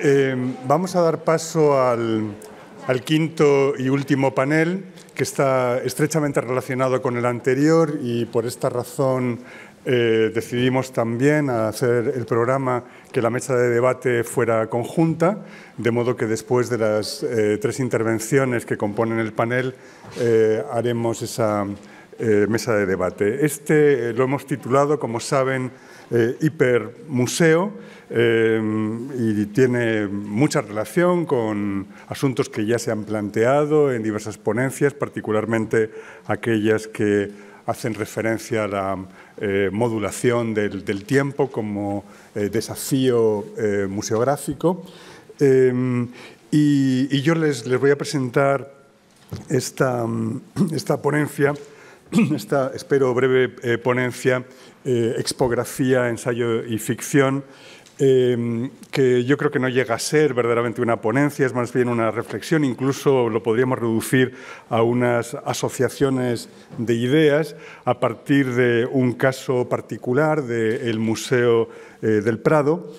Em, vamos a dar paso al, quinto y último panel, que está estrechamente relacionado con el anterior y por esta razón eh, decidimos también hacer el programa que la mesa de debate fuera conjunta, de modo que después de las eh, tres intervenciones que componen el panel eh, haremos esa mesa de debate. Este lo hemos titulado, como saben, eh, hipermuseo eh, y tiene mucha relación con asuntos que ya se han planteado en diversas ponencias, particularmente aquellas que hacen referencia a la eh, modulación del, tiempo como desafío museográfico. Y, yo les, voy a presentar esta, esta ponencia, esta, espero, breve ponencia eh, expografía, ensayo y ficción, em, que yo creo que no llega a ser verdaderamente una ponencia, es más bien una reflexión, incluso lo podríamos reducir a unas asociaciones de ideas a partir de un caso particular del Museo eh, del Prado.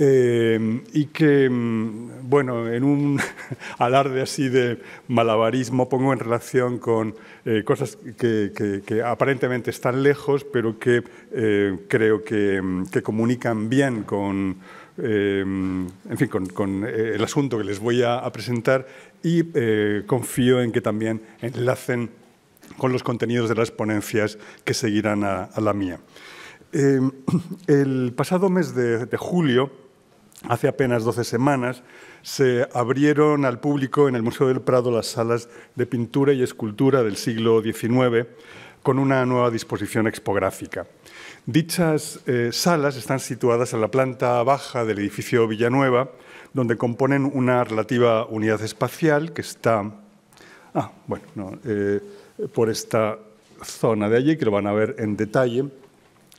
Eh, y que, mm, bueno, en un alarde así de malabarismo pongo en relación con eh, cosas que, aparentemente están lejos, pero que eh, creo mm, que, comunican bien con, em, con, el asunto que les voy a, presentar y confío en que también enlacen con los contenidos de las ponencias que seguirán a, la mía. Em, el pasado mes de julio, hace apenas 12 semanas, se abrieron al público en el Museo del Prado las salas de pintura y escultura del siglo XIX con una nueva disposición expográfica. Dichas eh, salas están situadas en la planta baja del edificio Villanueva, donde componen una relativa unidad espacial que está ah, bueno, eh, por esta zona de allí, que lo van a ver en detalle.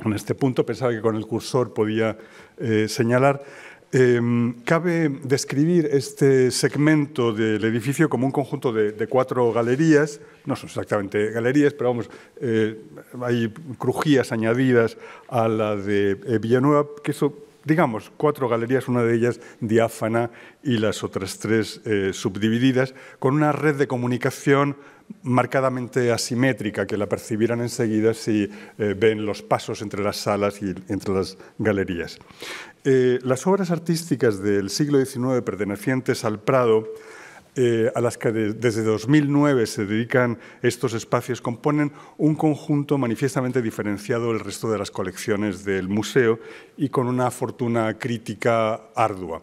En este punto pensaba que con el cursor podía eh, señalar Em, cabe describir este segmento del edificio como un conjunto de, cuatro galerías, no son exactamente galerías, pero vamos, eh, hay crujías añadidas a la de eh, Villanueva, que son, digamos, cuatro galerías, una de ellas diáfana y las otras tres eh, subdivididas, con una red de comunicación marcadamente asimétrica, que la percibirán enseguida si ven los pasos entre las salas y entre las galerías. Eh, las obras artísticas del siglo XIX pertenecientes al Prado, eh, a las que desde 2009 se dedican estos espacios, componen un conjunto manifiestamente diferenciado del resto de las colecciones del museo y con una fortuna crítica ardua.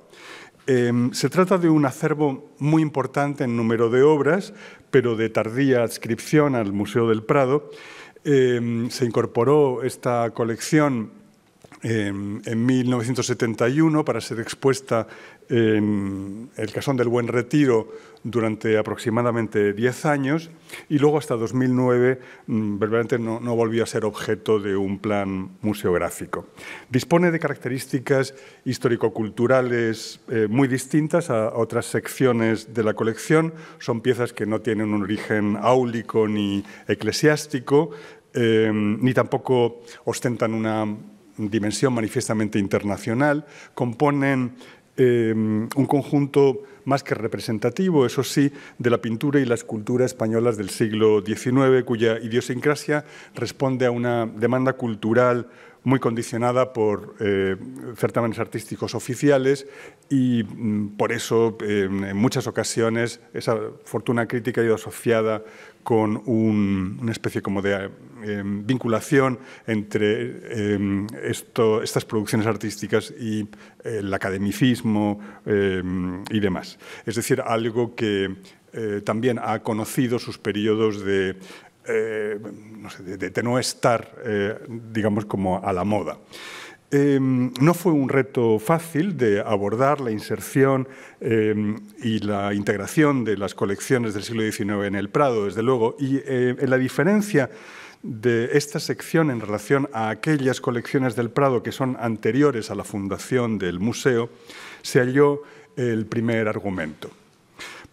Em, se trata de un acervo muy importante en número de obras, pero de tardía adscripción al Museo del Prado. Em, se incorporó esta colección en 1971 para ser expuesta en el Casón del Buen Retiro durante aproximadamente 10 años y luego hasta 2009 mm, verdaderamente no, volvió a ser objeto de un plan museográfico. Dispone de características histórico-culturales eh, muy distintas a, otras secciones de la colección. Son piezas que no tienen un origen áulico ni eclesiástico, eh, ni tampoco ostentan una dimensión manifiestamente internacional, componen em, un conjunto más que representativo, eso sí, de la pintura y la escultura españolas del siglo XIX, cuya idiosincrasia responde a una demanda cultural muy condicionada por eh, certámenes artísticos oficiales y mm, por eso en muchas ocasiones esa fortuna crítica ha ido asociada con una especie como de em, vinculación entre em, estas producciones artísticas y el academicismo em, y demás. Es decir, algo que eh, también ha conocido sus periodos de, eh, no de, de, no estar, eh, digamos, como a la moda. Em, no fue un reto fácil de abordar la inserción em, y la integración de las colecciones del siglo XIX en el Prado, desde luego, y eh, en la diferencia de esta sección en relación a aquellas colecciones del Prado que son anteriores a la fundación del museo, se halló el primer argumento.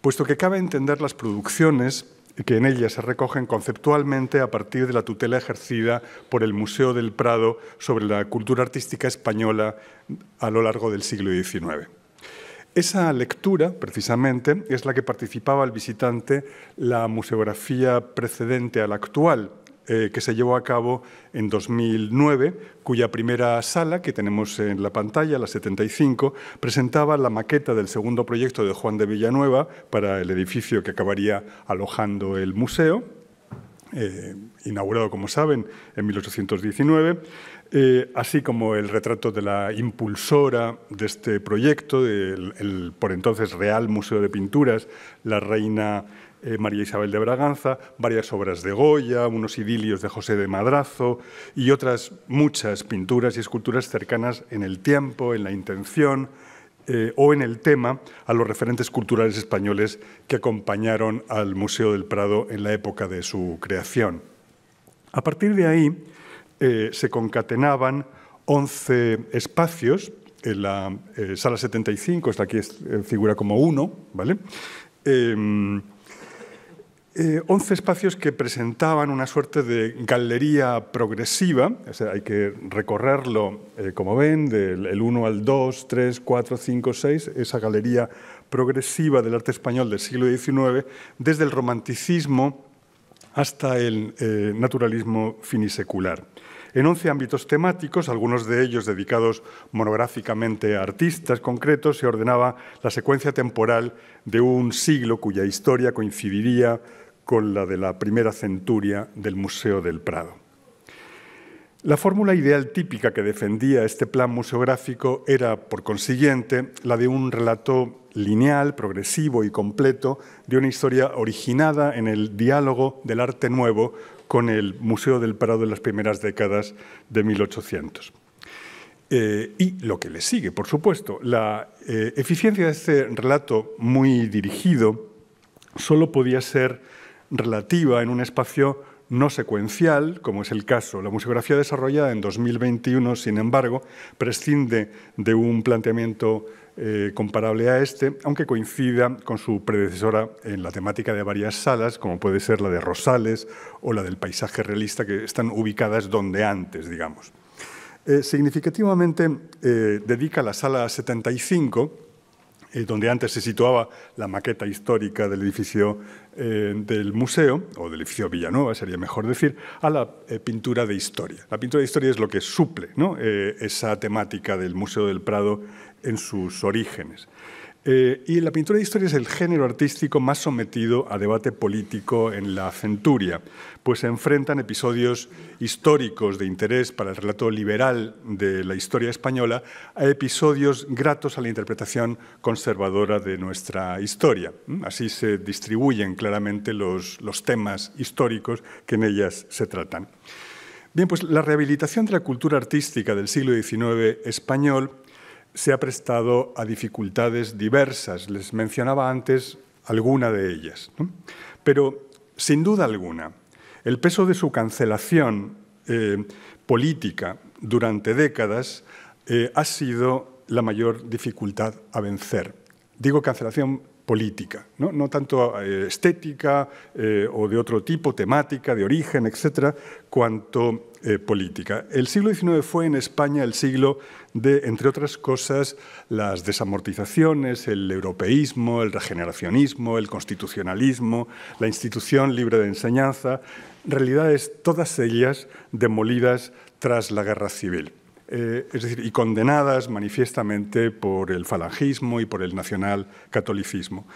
Puesto que cabe entender las producciones que en ella se recogen conceptualmente a partir de la tutela ejercida por el Museo del Prado sobre la cultura artística española a lo largo del siglo XIX. Esa lectura, precisamente, es la que participaba el visitante la museografía precedente a la actual, eh, que se llevó a cabo en 2009, cuya primera sala, que tenemos en la pantalla, la 75, presentaba la maqueta del segundo proyecto de Juan de Villanueva para el edificio que acabaría alojando el museo, eh, inaugurado, como saben, en 1819. Eh, así como el retrato de la impulsora de este proyecto, del el, por entonces Real Museo de Pinturas, la reina eh, María Isabel de Braganza, varias obras de Goya, unos idilios de José de Madrazo y otras muchas pinturas y esculturas cercanas en el tiempo, en la intención eh, o en el tema a los referentes culturales españoles que acompañaron al Museo del Prado en la época de su creación. A partir de ahí eh, se concatenaban 11 espacios en la sala 75, esta aquí figura como uno, ¿vale? Em, eh, 11 espacios que presentaban una suerte de galería progresiva, hay que recorrerlo, eh, como ven, del 1 al 2, 3, 4, 5, 6, esa galería progresiva del arte español del siglo XIX, desde el romanticismo hasta el eh, naturalismo finisecular. En 11 ámbitos temáticos, algunos de ellos dedicados monográficamente a artistas concretos, se ordenaba la secuencia temporal de un siglo cuya historia coincidiría con la de la primera centuria del Museo del Prado. La fórmula ideal típica que defendía este plan museográfico era, por consiguiente, la de un relato lineal, progresivo y completo de una historia originada en el diálogo del arte nuevo con el Museo del Prado en las primeras décadas de 1800. Eh, y lo que le sigue, por supuesto, la eh, eficiencia de este relato muy dirigido solo podía ser relativa en un espacio no secuencial, como es el caso. La museografía desarrollada en 2021, sin embargo, prescinde de un planteamiento eh, comparable a este, aunque coincida con su predecesora en la temática de varias salas, como puede ser la de Rosales o la del paisaje realista, que están ubicadas donde antes, digamos. Eh, significativamente eh, dedica la sala 75 eh, donde antes se situaba la maqueta histórica del edificio eh, del museo, o del edificio Villanueva, sería mejor decir, a la eh, pintura de historia. La pintura de historia es lo que suple esa temática del Museo del Prado en sus orígenes. Eh, y la pintura de historia es el género artístico más sometido a debate político en la centuria, pues se enfrentan episodios históricos de interés para el relato liberal de la historia española a episodios gratos a la interpretación conservadora de nuestra historia. Mm, así se distribuyen claramente los, los temas históricos que en ellas se tratan. Bien, pues la rehabilitación de la cultura artística del siglo XIX español se ha prestado a dificultades diversas. Les mencionaba antes alguna de ellas. Pero, sin duda alguna, el peso de su cancelación eh, política durante décadas eh, ha sido la mayor dificultad a vencer. Digo cancelación política, no, tanto eh, estética o de otro tipo, temática, de origen, etcétera, cuanto eh, política. El siglo XIX fue en España el siglo de, entre otras cosas, las desamortizaciones, el europeísmo, el regeneracionismo, el constitucionalismo, la institución libre de enseñanza, realidades todas ellas demolidas tras la guerra civil. Eh, es decir, y condenadas manifiestamente por el falangismo y por el nacional catolicismo.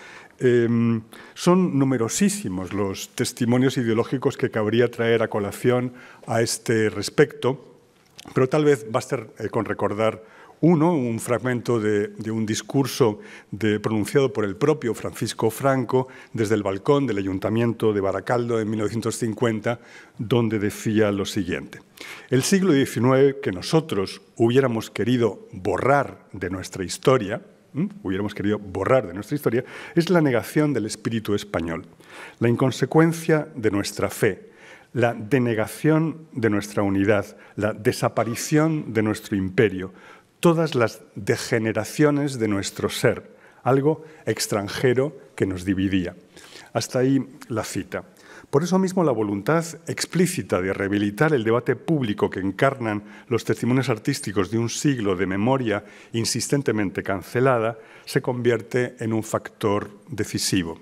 Em, son numerosísimos los testimonios ideológicos que cabría traer a colación a este respecto, pero tal vez basta eh, con recordar uno, un fragmento de, un discurso pronunciado por el propio Francisco Franco desde el balcón del Ayuntamiento de Baracaldo en 1950, donde decía lo siguiente. El siglo XIX que nosotros hubiéramos querido borrar de nuestra historia, Mm, hubiéramos querido borrar de nuestra historia, es la negación del espíritu español, la inconsecuencia de nuestra fe, la denegación de nuestra unidad, la desaparición de nuestro imperio, todas las degeneraciones de nuestro ser, algo extranjero que nos dividía. Hasta ahí la cita. Por eso mismo la voluntad explícita de rehabilitar el debate público que encarnan los testimonios artísticos de un siglo de memoria insistentemente cancelada se convierte en un factor decisivo.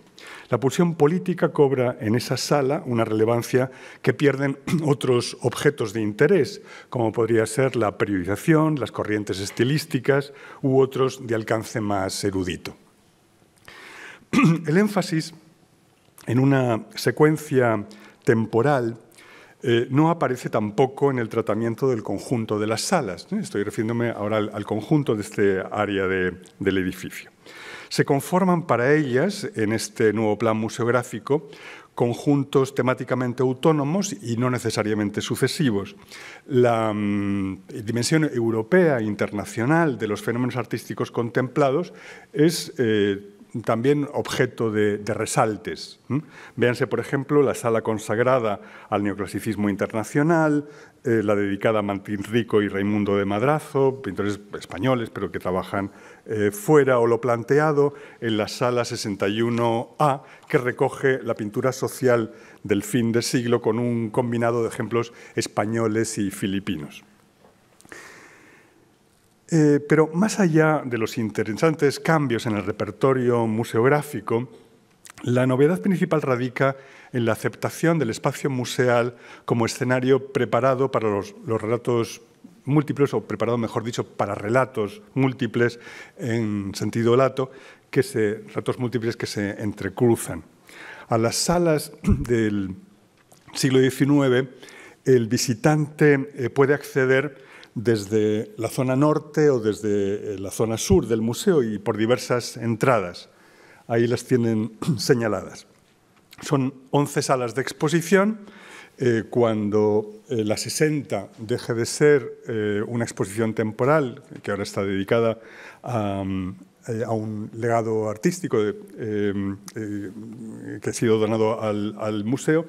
La pulsión política cobra en esa sala una relevancia que pierden otros objetos de interés, como podría ser la periodización, las corrientes estilísticas u otros de alcance más erudito. El énfasis en una secuencia temporal, eh, no aparece tampoco en el tratamiento del conjunto de las salas. ¿eh? Estoy refiriéndome ahora al, conjunto de este área del edificio. Se conforman para ellas, en este nuevo plan museográfico, conjuntos temáticamente autónomos y no necesariamente sucesivos. La mm, dimensión europea e internacional de los fenómenos artísticos contemplados es eh, también objeto de, resaltes. Véanse, por ejemplo, la sala consagrada al neoclasicismo internacional, eh, la dedicada a Martín Rico y Raimundo de Madrazo, pintores españoles, pero que trabajan eh, fuera, o lo planteado en la sala 61A, que recoge la pintura social del fin de siglo con un combinado de ejemplos españoles y filipinos. Eh, pero más allá de los interesantes cambios en el repertorio museográfico, la novedad principal radica en la aceptación del espacio museal como escenario preparado para los, relatos múltiples, o preparado, mejor dicho, para relatos múltiples en sentido lato, relatos múltiples que se entrecruzan. A las salas del siglo XIX, el visitante eh, puede acceder desde la zona norte o desde eh, la zona sur del museo y por diversas entradas. Ahí las tienen señaladas. Son 11 salas de exposición. Eh, cuando eh, la 60 deje de ser una exposición temporal, que ahora está dedicada a, mm, un legado artístico em, que ha sido donado al, al museo,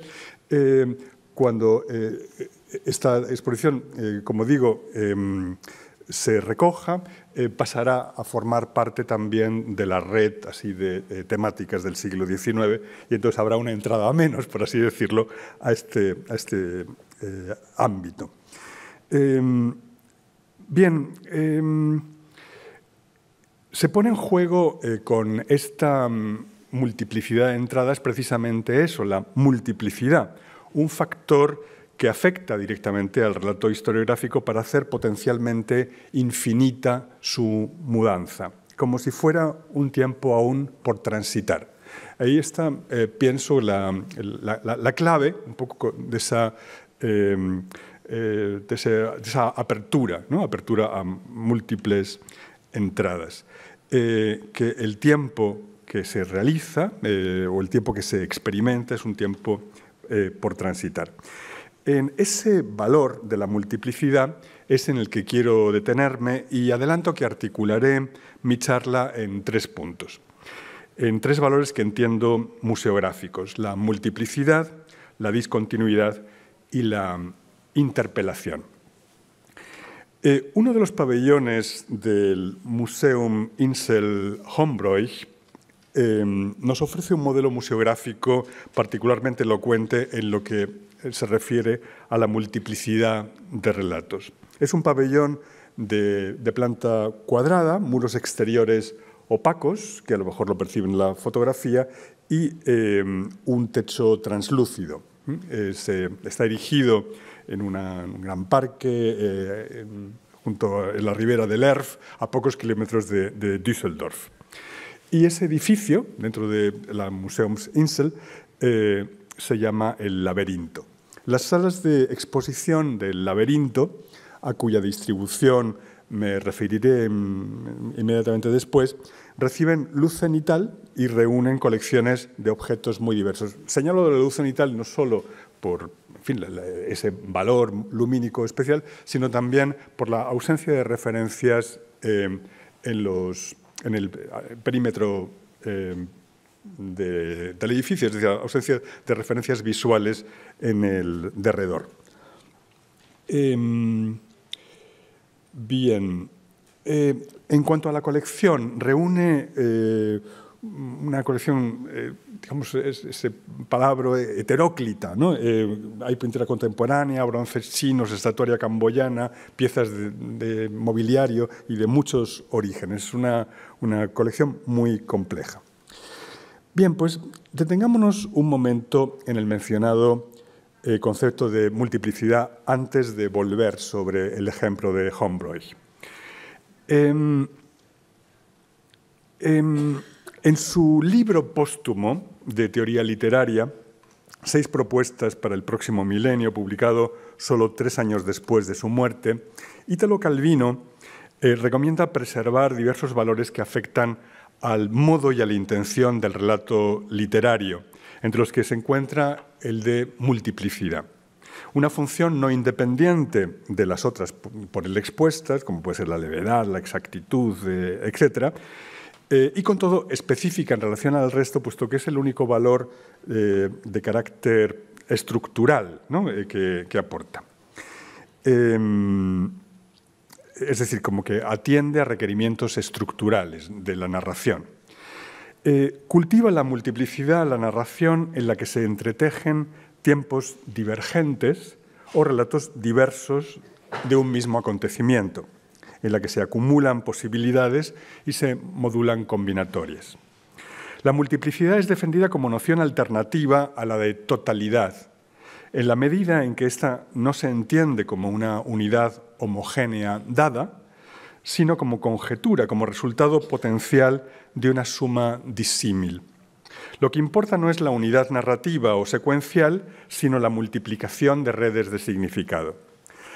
cuando esta exposición, eh, como digo, em, se recoja, eh, pasará a formar parte también de la red así de eh, temáticas del siglo XIX y entonces habrá una entrada a menos, por así decirlo, a este, este ámbito. Em, bien, em, se pone en juego con esta mm, multiplicidad de entradas precisamente eso, la multiplicidad, un factor que afecta directamente al relato historiográfico para hacer potencialmente infinita su mudanza, como si fuera un tiempo aún por transitar. Ahí está, eh, pienso, la, clave un poco em, eh, de esa, apertura, apertura a múltiples entradas. Eh, que el tiempo que se realiza o el tiempo que se experimenta es un tiempo por transitar. En ese valor de la multiplicidad es en el que quiero detenerme y adelanto que articularé mi charla en tres puntos, en tres valores que entiendo museográficos, la multiplicidad, la discontinuidad y la interpelación. Eh, uno de los pabellones del Museum Insel Hombroich eh, nos ofrece un modelo museográfico particularmente elocuente en lo que se refiere a la multiplicidad de relatos. Es un pabellón de, planta cuadrada, muros exteriores opacos, que a lo mejor lo perciben en la fotografía, y eh, un techo translúcido. Eh, está erigido en, un gran parque, eh, junto a en la ribera del Erf, a pocos kilómetros de, de Düsseldorf. Y ese edificio, dentro de la Museumsinsel, Insel, se llama el laberinto. Las salas de exposición del laberinto, a cuya distribución me referiré mm, inmediatamente después, reciben luz cenital y reúnen colecciones de objetos muy diversos. Señalo de la luz cenital no solo por ese valor lumínico especial, sino también por la ausencia de referencias eh, en, el eh, perímetro eh, del edificio, es decir, ausencia de referencias visuales en el derredor. Em, bien, eh, en cuanto a la colección, reúne eh, una colección, eh, digamos, ese palabra heteróclita, ¿no? hay pintura contemporánea, bronces chinos, estatuaria camboyana, piezas de, mobiliario y de muchos orígenes. Es una colección muy compleja. Bien, pues detengámonos un momento en el mencionado eh, concepto de multiplicidad antes de volver sobre el ejemplo de Homebroy. Em, em, en su libro póstumo de teoría literaria, Seis propuestas para el próximo milenio, publicado solo tres años después de su muerte, Italo Calvino eh, recomienda preservar diversos valores que afectan al modo y a la intención del relato literario, entre los que se encuentra el de multiplicidad. Una función no independiente de las otras por el expuestas, como puede ser la levedad, la exactitud, eh, etc., eh, y con todo específica en relación al resto, puesto que es el único valor eh, de carácter estructural que, aporta. Em, es decir, como que atiende a requerimientos estructurales de la narración. Eh, cultiva la multiplicidad, la narración en la que se entretejen tiempos divergentes o relatos diversos de un mismo acontecimiento, en la que se acumulan posibilidades y se modulan combinatorias. La multiplicidad es defendida como noción alternativa a la de totalidad, en la medida en que ésta no se entiende como una unidad homogénea dada, sino como conjetura, como resultado potencial de una suma disímil. Lo que importa no es la unidad narrativa o secuencial, sino la multiplicación de redes de significado.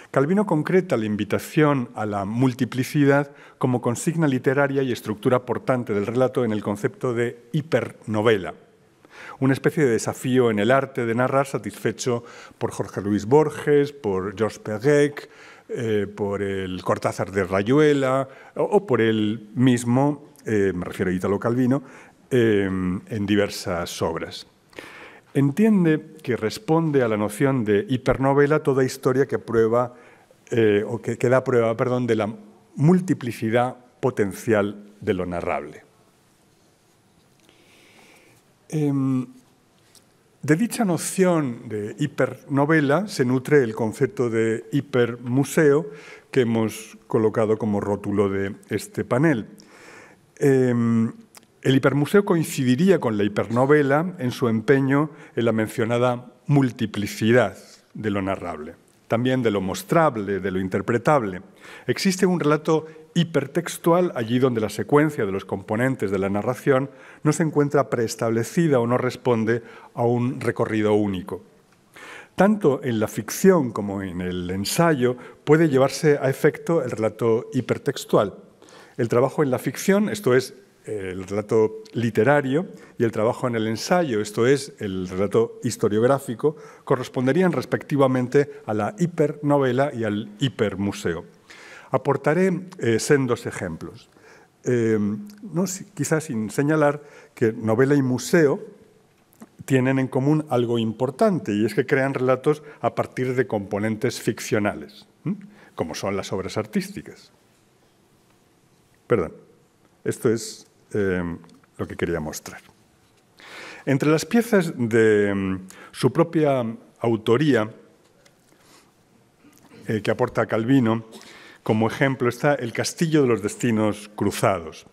Calvino concreta la invitación a la multiplicidad como consigna literaria y estructura portante del relato en el concepto de hipernovela una especie de desafío en el arte de narrar satisfecho por Jorge Luis Borges, por Georges Perec, eh, por el Cortázar de Rayuela o, por él mismo, eh, me refiero a Italo Calvino, eh, en diversas obras. Entiende que responde a la noción de hipernovela toda historia que prueba o que, da prueba perdón, de la multiplicidad potencial de lo narrable. Em, de dicha noción de hipernovela se nutre el concepto de hipermuseo que hemos colocado como rótulo de este panel. Em, el hipermuseo coincidiría con la hipernovela en su empeño en la mencionada multiplicidad de lo narrable también de lo mostrable, de lo interpretable. Existe un relato hipertextual allí donde la secuencia de los componentes de la narración no se encuentra preestablecida o no responde a un recorrido único. Tanto en la ficción como en el ensayo puede llevarse a efecto el relato hipertextual. El trabajo en la ficción, esto es, el relato literario y el trabajo en el ensayo, esto es, el relato historiográfico, corresponderían respectivamente a la hipernovela y al hipermuseo. Aportaré eh, sendos ejemplos, em, no, quizás sin señalar que novela y museo tienen en común algo importante y es que crean relatos a partir de componentes ficcionales, como son las obras artísticas. Perdón, esto es Em, lo que quería mostrar. Entre las piezas de em, su propia autoría eh, que aporta Calvino, como ejemplo está El Castillo de los Destinos Cruzados,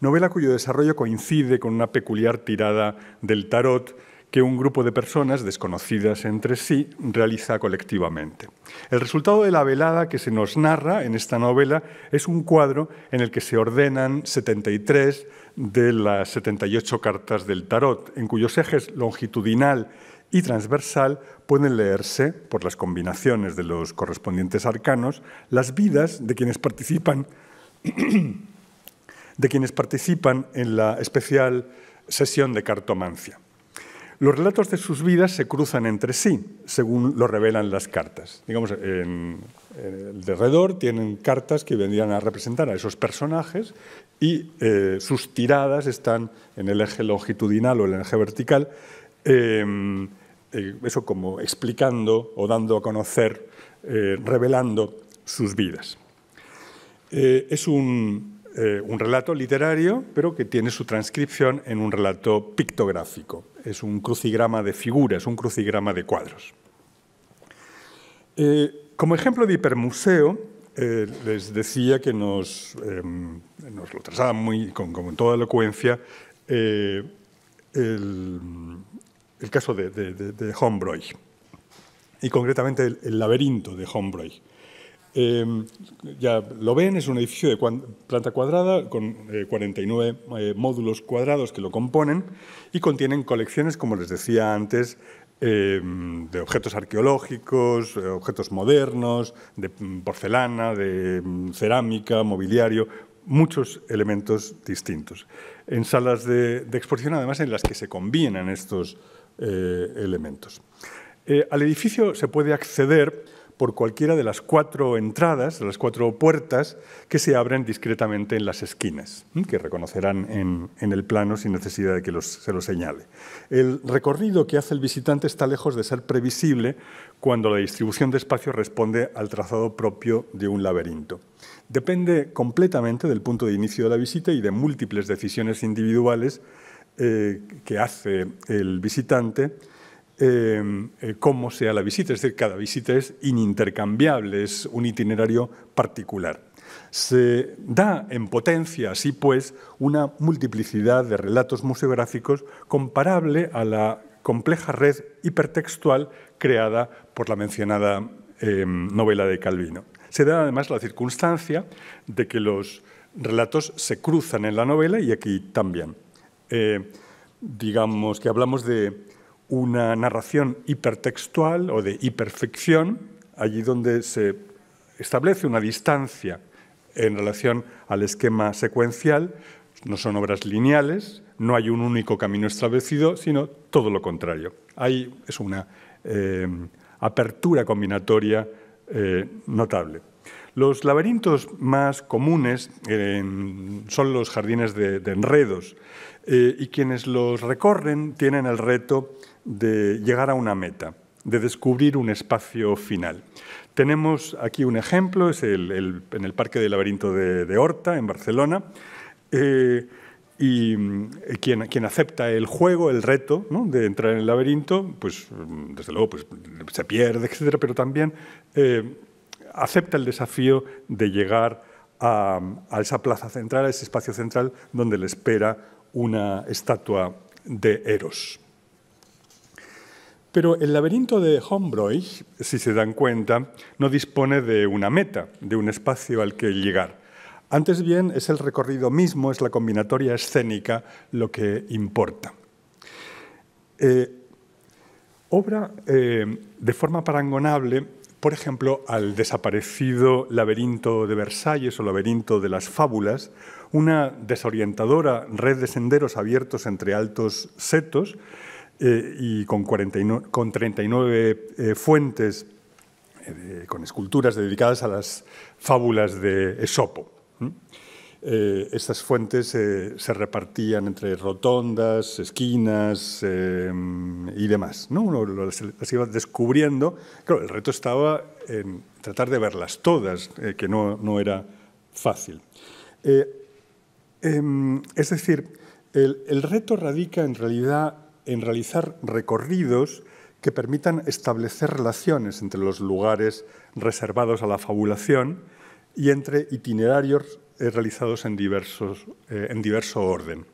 novela cuyo desarrollo coincide con una peculiar tirada del tarot que un grupo de personas desconocidas entre sí realiza colectivamente. El resultado de la velada que se nos narra en esta novela es un cuadro en el que se ordenan 73 de las 78 cartas del tarot, en cuyos ejes longitudinal y transversal pueden leerse, por las combinaciones de los correspondientes arcanos, las vidas de quienes participan, de quienes participan en la especial sesión de cartomancia. Los relatos de sus vidas se cruzan entre sí, según lo revelan las cartas. Digamos, en, el derredor tienen cartas que vendrían a representar a esos personajes y eh, sus tiradas están en el eje longitudinal o en el eje vertical, em, eh, eso como explicando o dando a conocer, eh, revelando sus vidas. es un eh, un relato literario, pero que tiene su transcripción en un relato pictográfico. Es un crucigrama de figuras, un crucigrama de cuadros. Eh, como ejemplo de hipermuseo, eh, les decía que em, nos, lo trazaban muy, con, toda elocuencia el, caso de, de, y concretamente el, laberinto de Hombroich. Em, ya lo ven, es un edificio de planta cuadrada con 49 eh, eh, módulos cuadrados que lo componen y contienen colecciones, como les decía antes, em, de objetos arqueológicos, eh, objetos modernos, de mm, porcelana, de mm, cerámica, mobiliario, muchos elementos distintos. En salas de exposición, además, en las que se combinan estos elementos. al edificio se puede acceder por cualquiera de las cuatro entradas, de las cuatro puertas que se abren discretamente en las esquinas, que reconocerán en, el plano sin necesidad de que se lo señale. El recorrido que hace el visitante está lejos de ser previsible cuando la distribución de espacio responde al trazado propio de un laberinto. Depende completamente del punto de inicio de la visita y de múltiples decisiones individuales eh, que hace el visitante Em, eh, cómo sea la visita, es decir, cada visita es inintercambiable, es un itinerario particular. Se da en potencia, así pues, una multiplicidad de relatos museográficos comparable a la compleja red hipertextual creada por la mencionada em, novela de Calvino. Se da además la circunstancia de que los relatos se cruzan en la novela y aquí también. Eh, digamos que hablamos de una narración hipertextual o de hiperfección, allí donde se establece una distancia en relación al esquema secuencial, no son obras lineales, no hay un único camino establecido, sino todo lo contrario. Ahí es una eh, apertura combinatoria eh, notable. Los laberintos más comunes son los jardines de, enredos eh, y quienes los recorren tienen el reto de llegar a una meta, de descubrir un espacio final. Tenemos aquí un ejemplo, es en el Parque del Laberinto de, Horta, en Barcelona. Eh, y eh, quien, quien, acepta el juego, el reto de entrar en el laberinto, pues desde luego pues, se pierde, etcétera, pero también eh, acepta el desafío de llegar a, esa plaza central, a ese espacio central donde le espera una estatua de Eros. Pero el laberinto de Hombroich, si se dan cuenta, no dispone de una meta, de un espacio al que llegar. Antes bien, es el recorrido mismo, es la combinatoria escénica lo que importa. Eh, obra eh, de forma parangonable, por ejemplo, al desaparecido laberinto de Versalles o laberinto de las fábulas, una desorientadora red de senderos abiertos entre altos setos eh, y con, con 39 eh, fuentes, eh, con esculturas dedicadas a las fábulas de Esopo. estas fuentes se repartían entre rotondas, esquinas y demás. Uno las, iba descubriendo. Claro, el reto estaba en tratar de verlas todas, que no, era fácil. Em, es decir, el, el reto radica en realidad en realizar recorridos que permitan establecer relaciones entre los lugares reservados a la fabulación y entre itinerarios eh, realizados en, diversos, eh, en diverso orden.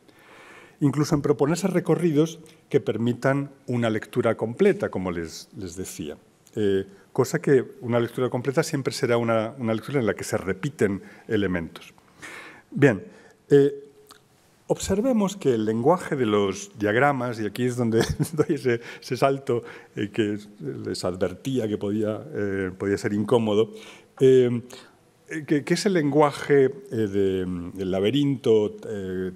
Incluso en proponerse recorridos que permitan una lectura completa, como les, decía. Eh, cosa que una lectura completa siempre será una, lectura en la que se repiten elementos. Bien, Observemos que el lenguaje de los diagramas, y aquí es donde doy ese, salto eh, que les advertía que podía, eh, podía ser incómodo, eh, que, es ese lenguaje del laberinto,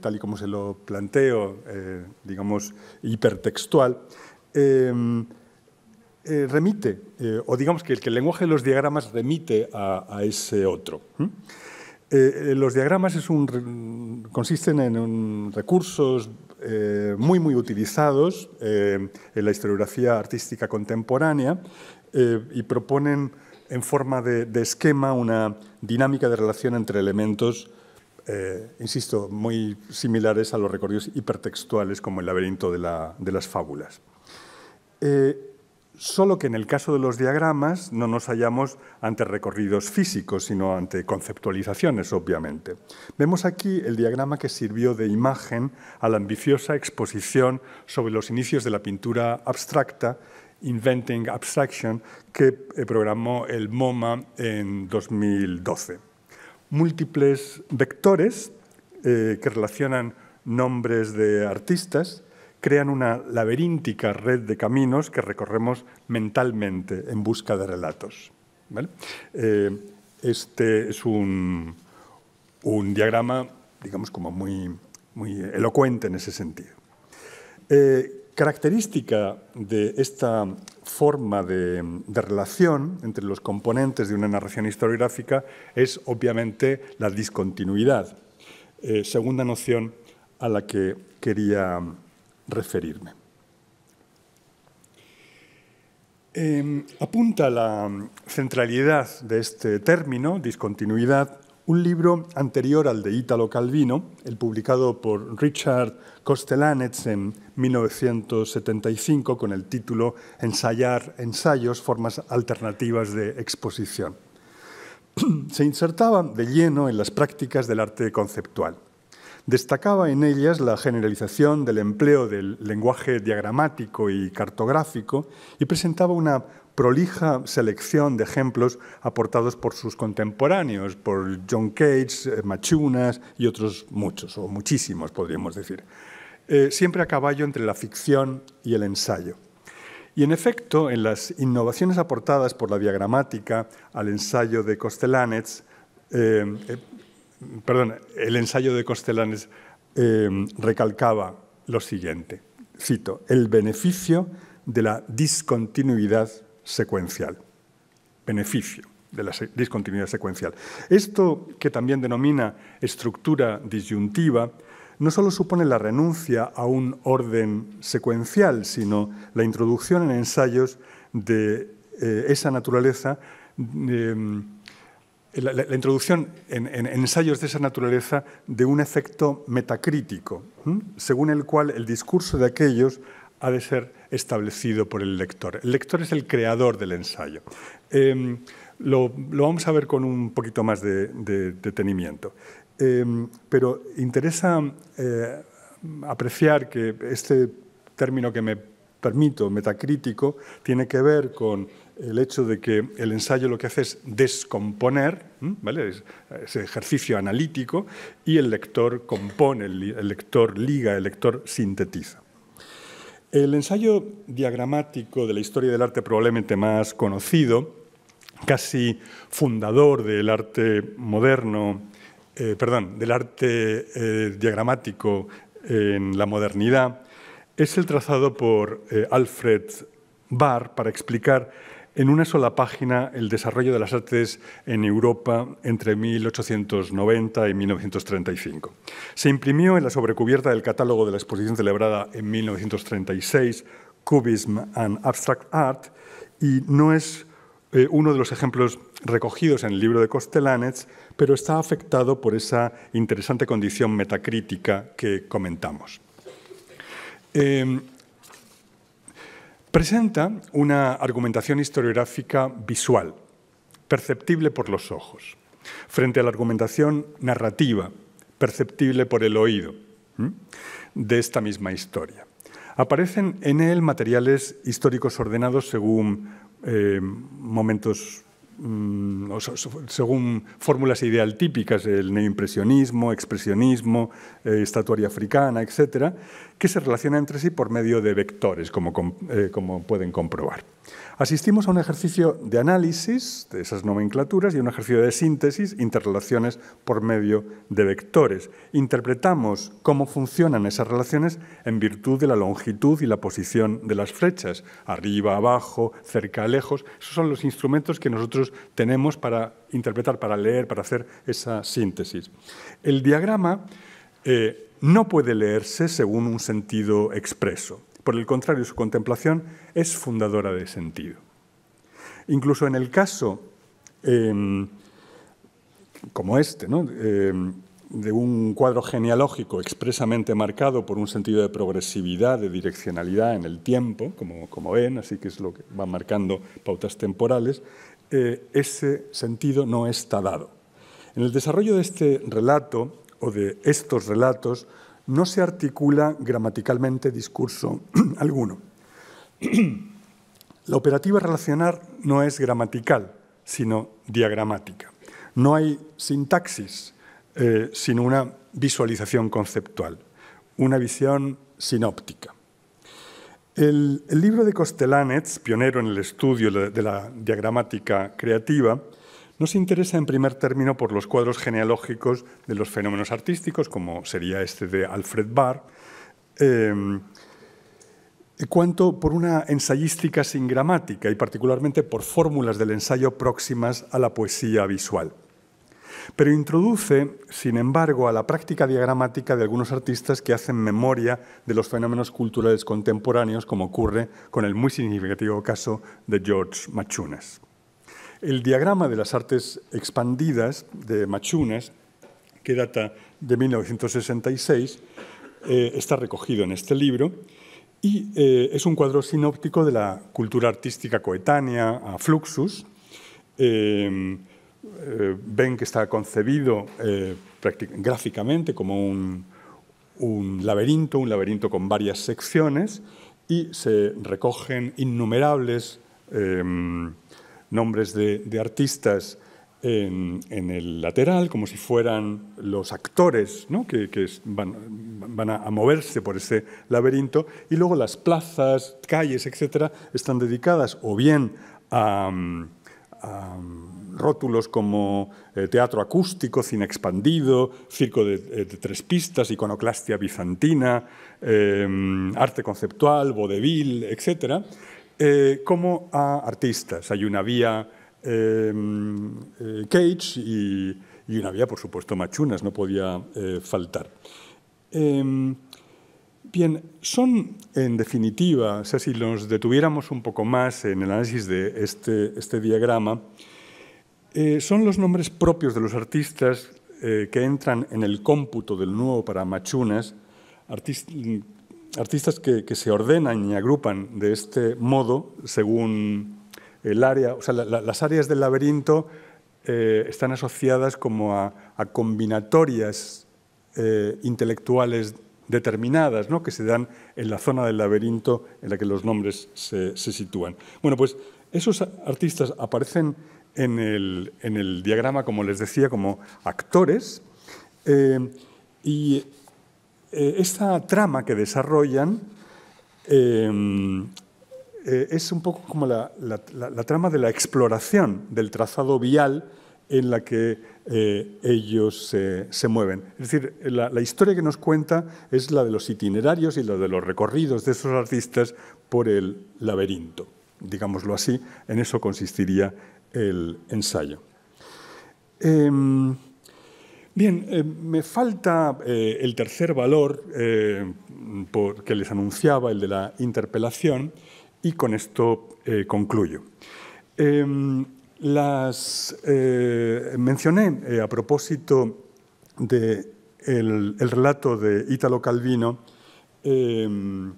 tal y como se lo planteo, digamos, hipertextual, remite, o digamos que el, lenguaje de los diagramas remite a, ese otro. Eh, eh, los diagramas consisten en recursos eh, muy, muy utilizados en la historiografía artística contemporánea y proponen en forma de, esquema una dinámica de relación entre elementos, insisto, muy similares a los recorridos hipertextuales como el laberinto de, las fábulas solo que en el caso de los diagramas no nos hallamos ante recorridos físicos, sino ante conceptualizaciones, obviamente. Vemos aquí el diagrama que sirvió de imagen a la ambiciosa exposición sobre los inicios de la pintura abstracta, Inventing Abstraction, que eh, programó el MoMA en 2012. Múltiples vectores eh, que relacionan nombres de artistas, crean una laberíntica red de caminos que recorremos mentalmente en busca de relatos. Eh, este es un, un, diagrama, digamos, como muy, muy elocuente en ese sentido. Eh, característica de esta forma de, relación entre los componentes de una narración historiográfica es obviamente la discontinuidad, eh, segunda noción a la que quería referirme. Em, apunta la centralidad de este término, discontinuidad, un libro anterior al de Italo Calvino, el publicado por Richard Costellanets en 1975 con el título Ensayar ensayos, formas alternativas de exposición. Se insertaba de lleno en las prácticas del arte conceptual. Destacaba en ellas la generalización del empleo del lenguaje diagramático y cartográfico y presentaba una prolija selección de ejemplos aportados por sus contemporáneos, por John Cage, eh, Machunas y otros muchos, o muchísimos podríamos decir, eh, siempre a caballo entre la ficción y el ensayo. Y en efecto, en las innovaciones aportadas por la diagramática al ensayo de Costelanets, eh, perdón, el ensayo de Costelanes eh, recalcaba lo siguiente, cito, el beneficio de la discontinuidad secuencial. Beneficio de la discontinuidad secuencial. Esto que también denomina estructura disyuntiva no solo supone la renuncia a un orden secuencial, sino la introducción en ensayos de eh, esa naturaleza eh, eh, la, introducción en, ensayos de esa naturaleza de un efecto metacrítico, según el cual el discurso de aquellos ha de ser establecido por el lector. El lector es el creador del ensayo. Em, lo, vamos a ver con un poquito más de, detenimiento. Em, pero interesa eh, apreciar que este término que me permito, metacrítico, tiene que ver con el hecho de que el ensayo lo que hace es descomponer, ¿vale? ese ejercicio analítico, y el lector compone, el lector liga, el lector sintetiza. El ensayo diagramático de la historia del arte probablemente más conocido, casi fundador del arte moderno, eh, perdón, del arte eh, diagramático en la modernidad, es el trazado por eh, Alfred Barr para explicar en una sola página el desarrollo de las artes en Europa entre 1890 y 1935. Se imprimió en la sobrecubierta del catálogo de la exposición celebrada en 1936, Cubism and Abstract Art, y no es eh, uno de los ejemplos recogidos en el libro de Costelanetz, pero está afectado por esa interesante condición metacrítica que comentamos. Eh, presenta una argumentación historiográfica visual, perceptible por los ojos, frente a la argumentación narrativa, perceptible por el oído, de esta misma historia. Aparecen en él materiales históricos ordenados según eh, momentos mm, según fórmulas ideal típicas, el neoimpresionismo, expresionismo, eh, estatuaria africana, etc., que se relacionan entre sí por medio de vectores, eh, como, pueden comprobar. Asistimos a un ejercicio de análisis de esas nomenclaturas y un ejercicio de síntesis, interrelaciones por medio de vectores. Interpretamos cómo funcionan esas relaciones en virtud de la longitud y la posición de las flechas, arriba, abajo, cerca, lejos. Esos son los instrumentos que nosotros tenemos para interpretar, para leer, para hacer esa síntesis. El diagrama... Eh, no puede leerse según un sentido expreso. Por el contrario, su contemplación es fundadora de sentido. Incluso en el caso em, como este, em, de un cuadro genealógico expresamente marcado por un sentido de progresividad, de direccionalidad en el tiempo, como, ven, así que es lo que va marcando pautas temporales, eh, ese sentido no está dado. En el desarrollo de este relato, o de estos relatos no se articula gramaticalmente discurso alguno. La operativa relacionar no es gramatical, sino diagramática. No hay sintaxis, eh, sino una visualización conceptual, una visión sinóptica. El, libro de Costelanets, pionero en el estudio de la diagramática creativa, no se interesa en primer término por los cuadros genealógicos de los fenómenos artísticos, como sería este de Alfred Barr, em, y cuanto por una ensayística sin gramática y particularmente por fórmulas del ensayo próximas a la poesía visual. Pero introduce, sin embargo, a la práctica diagramática de algunos artistas que hacen memoria de los fenómenos culturales contemporáneos, como ocurre con el muy significativo caso de George Machunas. El diagrama de las artes expandidas de Machunas, que data de 1966, eh, está recogido en este libro y eh, es un cuadro sinóptico de la cultura artística coetánea a Fluxus. Em, eh, ven que está concebido gráficamente como un, laberinto, un laberinto con varias secciones y se recogen innumerables em, nombres de, artistas en, el lateral, como si fueran los actores que, van, a, moverse por ese laberinto, y luego las plazas, calles, etcétera, están dedicadas o bien a, rótulos como eh, teatro acústico, cine expandido, circo de, eh, tres pistas, iconoclastia bizantina, em, arte conceptual, vodevil, etcétera eh, como a artistas. Hay una vía em, eh, Cage y, una vía, por supuesto, Machunas, no podía eh, faltar. Em, bien, son en definitiva, o sea, si nos detuviéramos un poco más en el análisis de este, este diagrama, son los nombres propios de los artistas que entran en el cómputo del nuevo para Machunas, artistas que, se ordenan y agrupan de este modo según el área, o sea, las áreas del laberinto eh, están asociadas como a, combinatorias eh, intelectuales determinadas que se dan en la zona del laberinto en la que los nombres se, sitúan. Bueno, pues esos artistas aparecen en el, diagrama, como les decía, como actores eh, y eh, esta trama que desarrollan em, eh, es un poco como la, trama de la exploración del trazado vial en la que eh, ellos se mueven. Es decir, la, historia que nos cuenta es la de los itinerarios y la de los recorridos de esos artistas por el laberinto. Digámoslo así, en eso consistiría el ensayo. Em, Bien, eh, me falta eh, el tercer valor eh, que les anunciaba, el de la interpelación, y con esto concluyo. Em, las, mencioné a propósito del de el relato de Ítalo Calvino em,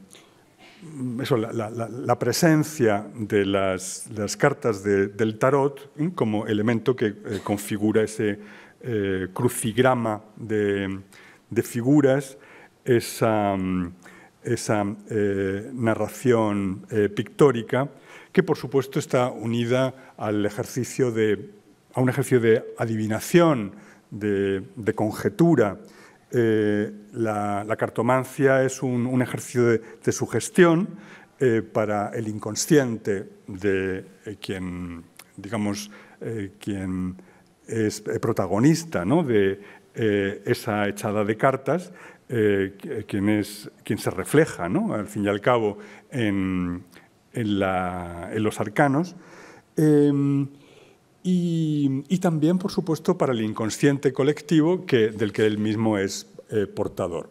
la, presencia de las, cartas del tarot como elemento que configura ese eh, crucigrama de, figuras, esa, esa eh, narración eh, pictórica, que por supuesto está unida al ejercicio de, a un ejercicio de adivinación, de, conjetura. la, cartomancia es un, ejercicio de, de sugestión para el inconsciente de quien, digamos, quien es eh, protagonista ¿no? de eh, esa echada de cartas, eh, quien, es, quien se refleja, ¿no? al fin y al cabo, en, los arcanos. Em, y, también, por supuesto, para el inconsciente colectivo que, del que él mismo es portador.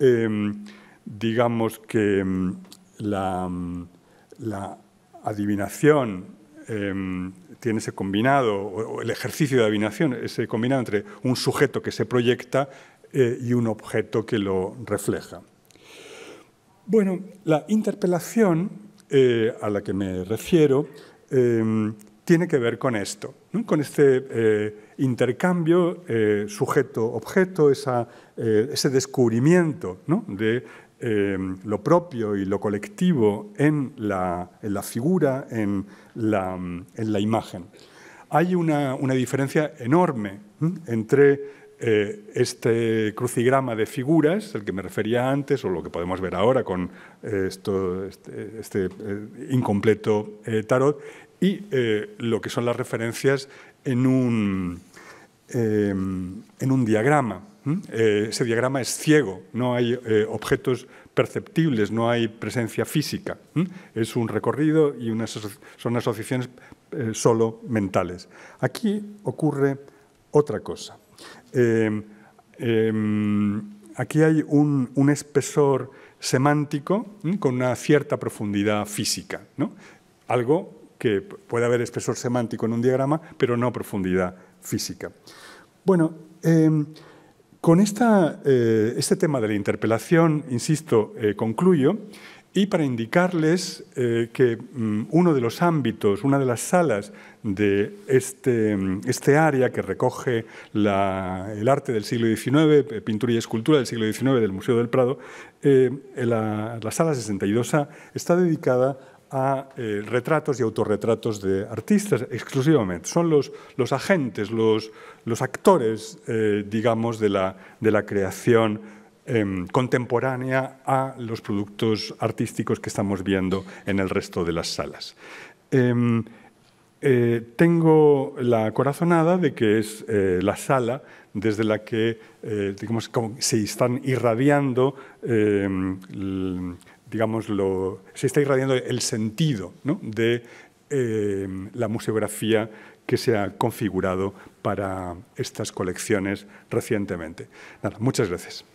Em, digamos que em, la, la adivinación tiene ese combinado, o el ejercicio de adivinación, ese combinado entre un sujeto que se proyecta eh, y un objeto que lo refleja. Bueno, la interpelación eh, a la que me refiero eh, tiene que ver con esto, con este intercambio sujeto-objeto, ese descubrimiento de Em, lo propio y lo colectivo en la, figura, en la, imagen. Hay una, diferencia enorme entre eh, este crucigrama de figuras, el que me refería antes, o lo que podemos ver ahora con eh, esto, este, este eh, incompleto tarot, y lo que son las referencias en un eh, en un diagrama. Eh, ese diagrama es ciego, no hay eh, objetos perceptibles, no hay presencia física. Es un recorrido y son asociaciones solo mentales. Aquí ocurre otra cosa. Em, em, aquí hay un, espesor semántico con una cierta profundidad física, ¿no? algo que puede haber espesor semántico en un diagrama, pero no profundidad física. Bueno, em, con esta, eh, este tema de la interpelación, insisto, eh, concluyo. Y para indicarles eh, que mm, uno de los ámbitos, una de las salas de este, mm, este área que recoge el arte del siglo XIX, pintura y escultura del siglo XIX del Museo del Prado, la, sala 62A está dedicada a eh, retratos y autorretratos de artistas exclusivamente. Son los, los agentes, los, los actores, eh, digamos, de la, de la creación em, contemporánea a los productos artísticos que estamos viendo en el resto de las salas. Em, eh, tengo la corazonada de que es la sala desde la que digamos, se están irradiando em, lo, se está irradiando el sentido de eh, la museografía que se ha configurado para estas colecciones recientemente. muchas gracias.